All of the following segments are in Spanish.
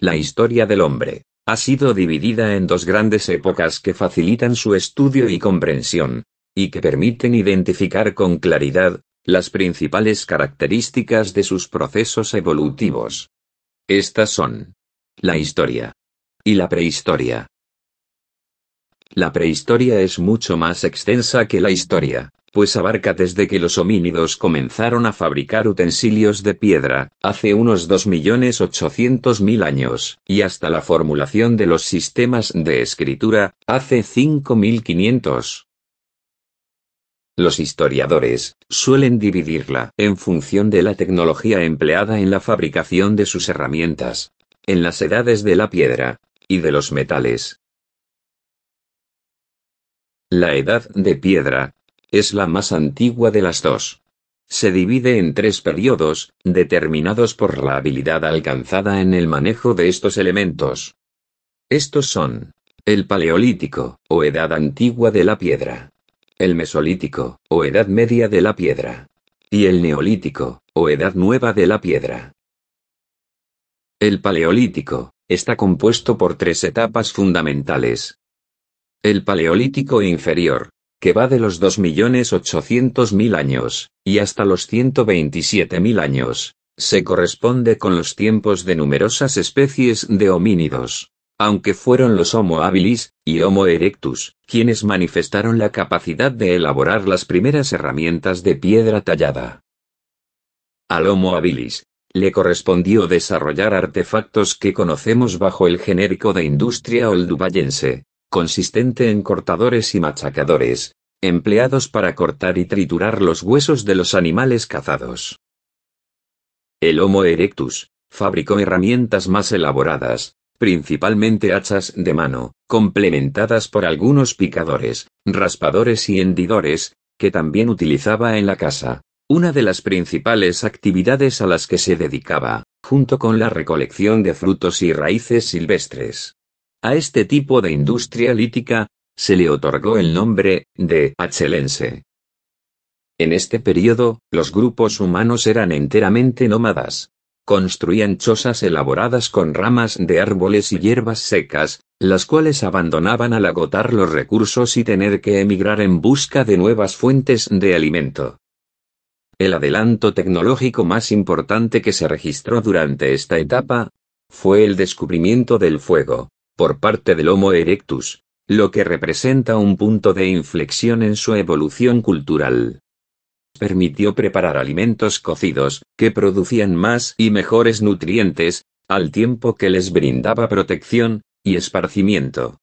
La historia del hombre ha sido dividida en dos grandes épocas que facilitan su estudio y comprensión, y que permiten identificar con claridad las principales características de sus procesos evolutivos. Estas son la historia y la prehistoria. La prehistoria es mucho más extensa que la historia, pues abarca desde que los homínidos comenzaron a fabricar utensilios de piedra, hace unos 2.800.000 años, y hasta la formulación de los sistemas de escritura, hace 5.500. Los historiadores suelen dividirla en función de la tecnología empleada en la fabricación de sus herramientas, en las edades de la piedra y de los metales. La edad de piedra es la más antigua de las dos. Se divide en tres periodos, determinados por la habilidad alcanzada en el manejo de estos elementos. Estos son el Paleolítico, o Edad Antigua de la Piedra, el Mesolítico, o Edad Media de la Piedra, y el Neolítico, o Edad Nueva de la Piedra. El Paleolítico, está compuesto por tres etapas fundamentales. El Paleolítico inferior, que va de los 2.800.000 años, y hasta los 127.000 años, se corresponde con los tiempos de numerosas especies de homínidos. Aunque fueron los Homo habilis y Homo erectus quienes manifestaron la capacidad de elaborar las primeras herramientas de piedra tallada. Al Homo habilis le correspondió desarrollar artefactos que conocemos bajo el genérico de industria olduvayense, consistente en cortadores y machacadores, empleados para cortar y triturar los huesos de los animales cazados. El Homo erectus fabricó herramientas más elaboradas, principalmente hachas de mano, complementadas por algunos picadores, raspadores y hendidores, que también utilizaba en la casa, una de las principales actividades a las que se dedicaba, junto con la recolección de frutos y raíces silvestres. A este tipo de industria lítica, se le otorgó el nombre de achelense. En este periodo, los grupos humanos eran enteramente nómadas. Construían chozas elaboradas con ramas de árboles y hierbas secas, las cuales abandonaban al agotar los recursos y tener que emigrar en busca de nuevas fuentes de alimento. El adelanto tecnológico más importante que se registró durante esta etapa fue el descubrimiento del fuego por parte del Homo erectus, lo que representa un punto de inflexión en su evolución cultural. Permitió preparar alimentos cocidos, que producían más y mejores nutrientes, al tiempo que les brindaba protección y esparcimiento.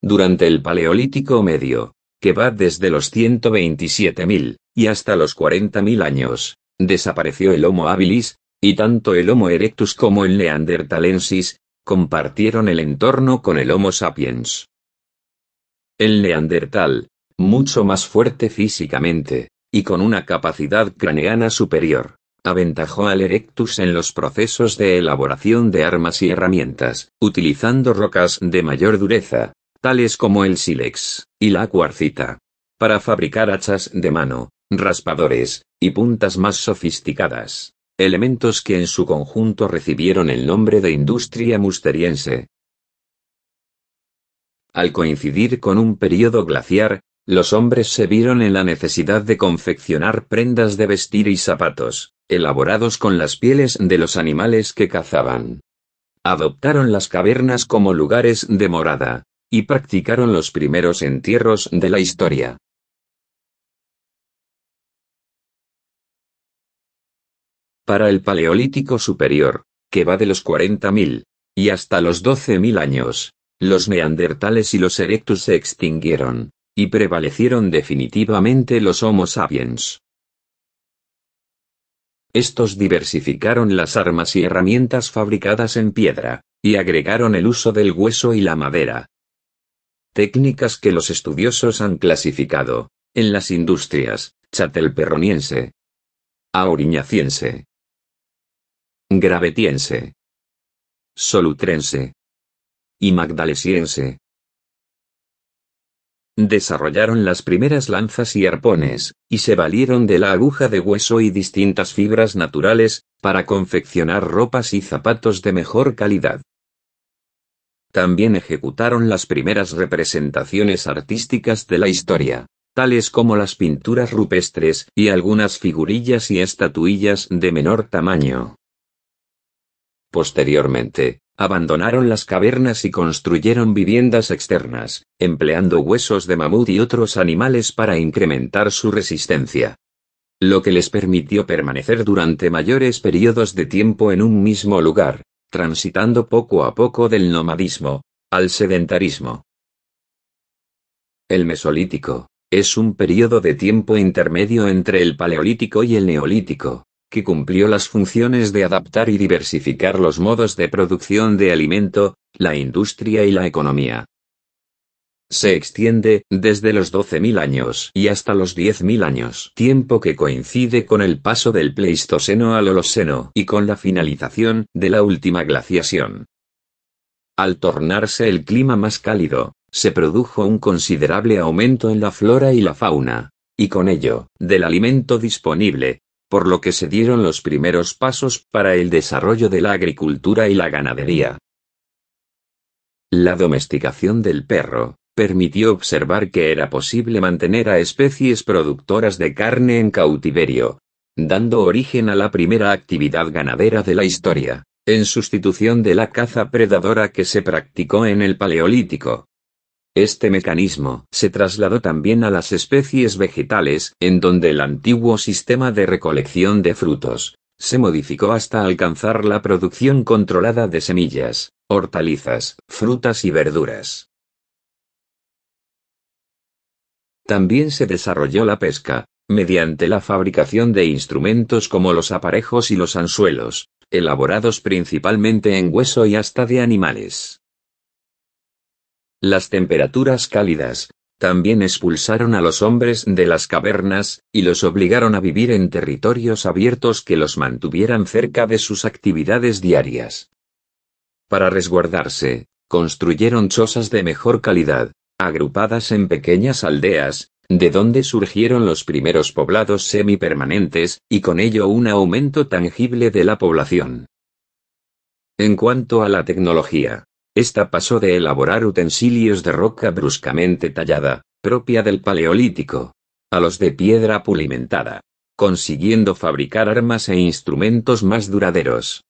Durante el Paleolítico Medio, que va desde los 127.000 y hasta los 40.000 años, desapareció el Homo habilis, y tanto el Homo erectus como el Neanderthalensis, compartieron el entorno con el Homo sapiens. El neandertal, mucho más fuerte físicamente, y con una capacidad craneana superior, aventajó al Erectus en los procesos de elaboración de armas y herramientas, utilizando rocas de mayor dureza, tales como el sílex y la cuarcita, para fabricar hachas de mano, raspadores y puntas más sofisticadas elementos que en su conjunto recibieron el nombre de industria musteriense. Al coincidir con un período glaciar, los hombres se vieron en la necesidad de confeccionar prendas de vestir y zapatos, elaborados con las pieles de los animales que cazaban. Adoptaron las cavernas como lugares de morada, y practicaron los primeros entierros de la historia. para el Paleolítico Superior, que va de los 40.000 y hasta los 12.000 años, los neandertales y los erectus se extinguieron, y prevalecieron definitivamente los Homo sapiens. Estos diversificaron las armas y herramientas fabricadas en piedra, y agregaron el uso del hueso y la madera. Técnicas que los estudiosos han clasificado, en las industrias, chatelperroniense, auriñaciense, Gravetiense. Solutrense. Y Magdalesiense. Desarrollaron las primeras lanzas y arpones, y se valieron de la aguja de hueso y distintas fibras naturales, para confeccionar ropas y zapatos de mejor calidad. También ejecutaron las primeras representaciones artísticas de la historia, tales como las pinturas rupestres y algunas figurillas y estatuillas de menor tamaño. Posteriormente, abandonaron las cavernas y construyeron viviendas externas, empleando huesos de mamut y otros animales para incrementar su resistencia. Lo que les permitió permanecer durante mayores periodos de tiempo en un mismo lugar, transitando poco a poco del nomadismo al sedentarismo. El Mesolítico es un periodo de tiempo intermedio entre el Paleolítico y el Neolítico, que cumplió las funciones de adaptar y diversificar los modos de producción de alimento, la industria y la economía. Se extiende desde los 12.000 años y hasta los 10.000 años, tiempo que coincide con el paso del Pleistoceno al Holoceno y con la finalización de la última glaciación. Al tornarse el clima más cálido, se produjo un considerable aumento en la flora y la fauna, y con ello, del alimento disponible, por lo que se dieron los primeros pasos para el desarrollo de la agricultura y la ganadería. La domesticación del perro permitió observar que era posible mantener a especies productoras de carne en cautiverio, dando origen a la primera actividad ganadera de la historia, en sustitución de la caza predadora que se practicó en el Paleolítico. Este mecanismo se trasladó también a las especies vegetales, en donde el antiguo sistema de recolección de frutos se modificó hasta alcanzar la producción controlada de semillas, hortalizas, frutas y verduras. También se desarrolló la pesca, mediante la fabricación de instrumentos como los aparejos y los anzuelos, elaborados principalmente en hueso y hasta de animales. Las temperaturas cálidas, también expulsaron a los hombres de las cavernas, y los obligaron a vivir en territorios abiertos que los mantuvieran cerca de sus actividades diarias. Para resguardarse, construyeron chozas de mejor calidad, agrupadas en pequeñas aldeas, de donde surgieron los primeros poblados semipermanentes, y con ello un aumento tangible de la población. En cuanto a la tecnología, esta pasó de elaborar utensilios de roca bruscamente tallada, propia del Paleolítico, a los de piedra pulimentada, consiguiendo fabricar armas e instrumentos más duraderos.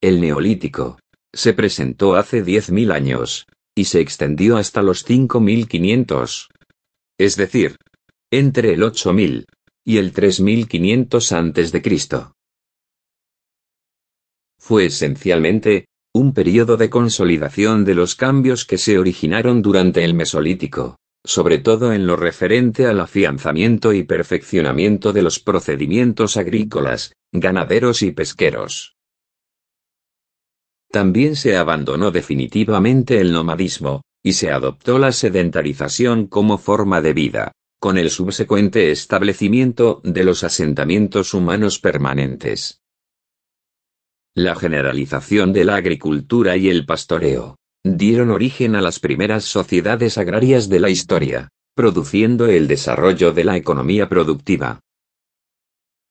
El Neolítico se presentó hace 10.000 años, y se extendió hasta los 5.500. Es decir, entre el 8.000 y el 3.500 a.C fue esencialmente, un periodo de consolidación de los cambios que se originaron durante el Mesolítico, sobre todo en lo referente al afianzamiento y perfeccionamiento de los procedimientos agrícolas, ganaderos y pesqueros. También se abandonó definitivamente el nomadismo, y se adoptó la sedentarización como forma de vida, con el subsecuente establecimiento de los asentamientos humanos permanentes. La generalización de la agricultura y el pastoreo dieron origen a las primeras sociedades agrarias de la historia, produciendo el desarrollo de la economía productiva.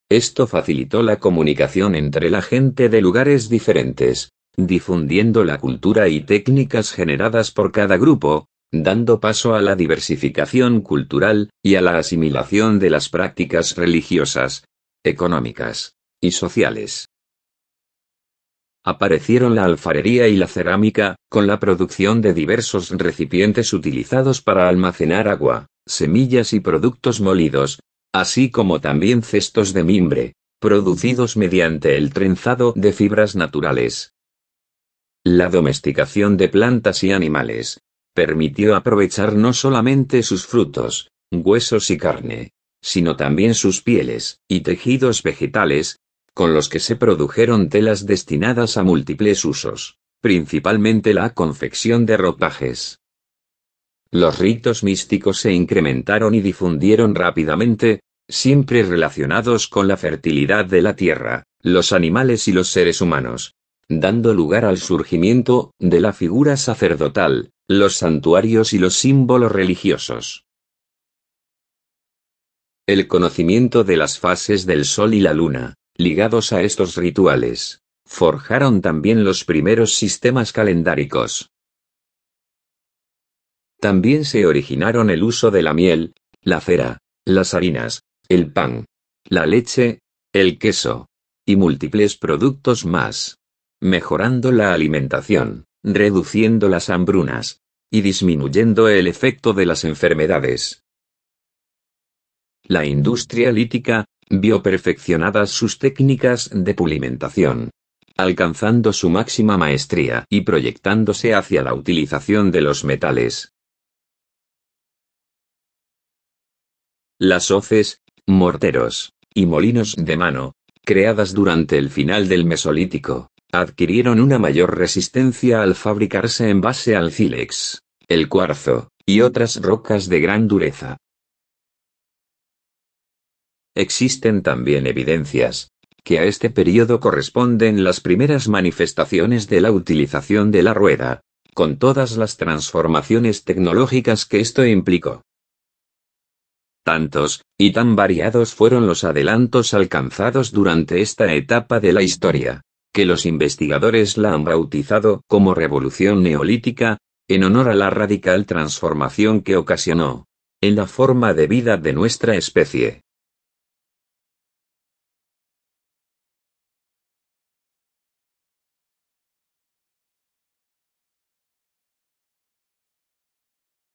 Esto facilitó la comunicación entre la gente de lugares diferentes, difundiendo la cultura y técnicas generadas por cada grupo, dando paso a la diversificación cultural y a la asimilación de las prácticas religiosas, económicas y sociales. Aparecieron la alfarería y la cerámica, con la producción de diversos recipientes utilizados para almacenar agua, semillas y productos molidos, así como también cestos de mimbre, producidos mediante el trenzado de fibras naturales. La domesticación de plantas y animales permitió aprovechar no solamente sus frutos, huesos y carne, sino también sus pieles y tejidos vegetales, con los que se produjeron telas destinadas a múltiples usos, principalmente la confección de ropajes. Los ritos místicos se incrementaron y difundieron rápidamente, siempre relacionados con la fertilidad de la tierra, los animales y los seres humanos, dando lugar al surgimiento de la figura sacerdotal, los santuarios y los símbolos religiosos. El conocimiento de las fases del Sol y la Luna, Ligados a estos rituales, forjaron también los primeros sistemas calendáricos. También se originaron el uso de la miel, la cera, las harinas, el pan, la leche, el queso y múltiples productos más, mejorando la alimentación, reduciendo las hambrunas y disminuyendo el efecto de las enfermedades. La industria lítica, vio perfeccionadas sus técnicas de pulimentación, alcanzando su máxima maestría y proyectándose hacia la utilización de los metales. Las hoces, morteros y molinos de mano, creadas durante el final del Mesolítico, adquirieron una mayor resistencia al fabricarse en base al sílex, el cuarzo, y otras rocas de gran dureza, Existen también evidencias que a este periodo corresponden las primeras manifestaciones de la utilización de la rueda, con todas las transformaciones tecnológicas que esto implicó. Tantos, y tan variados fueron los adelantos alcanzados durante esta etapa de la historia, que los investigadores la han bautizado como Revolución Neolítica, en honor a la radical transformación que ocasionó en la forma de vida de nuestra especie.